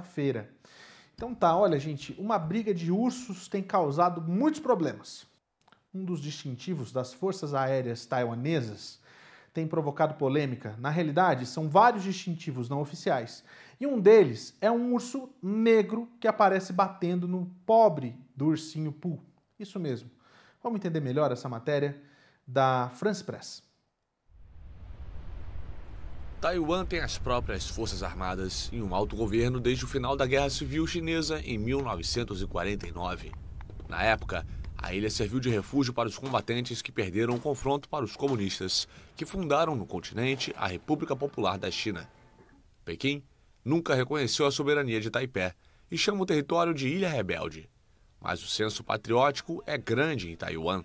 quarta-feira. Então tá, olha gente, uma briga de ursos tem causado muitos problemas. Um dos distintivos das forças aéreas taiwanesas tem provocado polêmica. Na realidade, são vários distintivos não oficiais. E um deles é um urso negro que aparece batendo no pobre do ursinho Pooh. Isso mesmo. Vamos entender melhor essa matéria da France Press. Taiwan tem as próprias forças armadas e um alto governo desde o final da Guerra Civil Chinesa em 1949. Na época, a ilha serviu de refúgio para os combatentes que perderam o confronto para os comunistas, que fundaram no continente a República Popular da China. Pequim nunca reconheceu a soberania de Taipei e chama o território de Ilha Rebelde. Mas o senso patriótico é grande em Taiwan.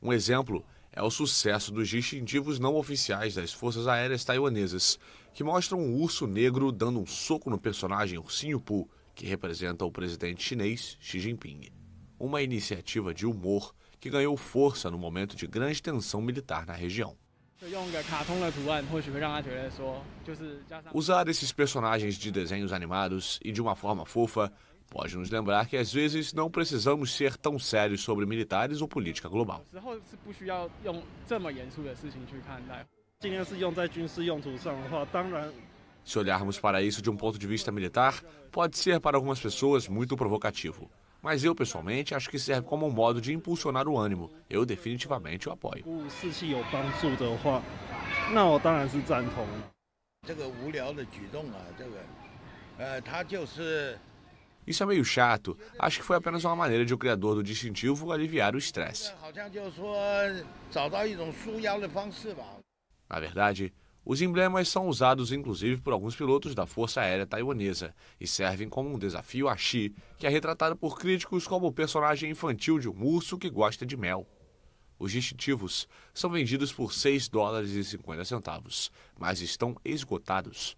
Um exemplo é o sucesso dos distintivos não oficiais das Forças Aéreas Taiwanesas, que mostram um urso negro dando um soco no personagem Ursinho Poo, que representa o presidente chinês Xi Jinping. Uma iniciativa de humor que ganhou força no momento de grande tensão militar na região. Usar esses personagens de desenhos animados e de uma forma fofa pode nos lembrar que às vezes não precisamos ser tão sérios sobre militares ou política global. Se olharmos para isso de um ponto de vista militar, pode ser para algumas pessoas muito provocativo. Mas eu, pessoalmente, acho que serve como um modo de impulsionar o ânimo. Eu definitivamente o apoio. É Isso é meio chato. Acho que foi apenas uma maneira de o criador do distintivo aliviar o estresse. Na verdade, os emblemas são usados inclusive por alguns pilotos da Força Aérea Taiwanesa e servem como um desafio a Xi, que é retratado por críticos como o personagem infantil de um urso que gosta de mel. Os distintivos são vendidos por 6 dólares e 50 centavos, mas estão esgotados.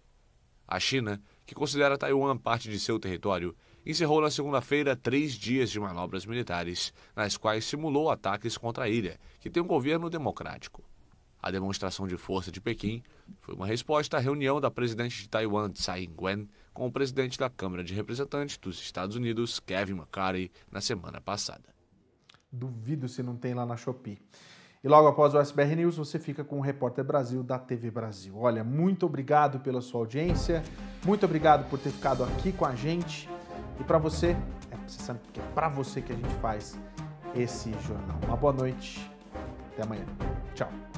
A China, que considera Taiwan parte de seu território, encerrou na segunda-feira três dias de manobras militares, nas quais simulou ataques contra a ilha, que tem um governo democrático. A demonstração de força de Pequim foi uma resposta à reunião da presidente de Taiwan, Tsai Ing-wen, com o presidente da Câmara de Representantes dos Estados Unidos, Kevin McCarthy, na semana passada. Duvido se não tem lá na Shopee. E logo após o SBR News, você fica com o Repórter Brasil da TV Brasil. Olha, muito obrigado pela sua audiência, muito obrigado por ter ficado aqui com a gente. E para você, é, você sabe que é para você que a gente faz esse jornal. Uma boa noite, até amanhã. Tchau.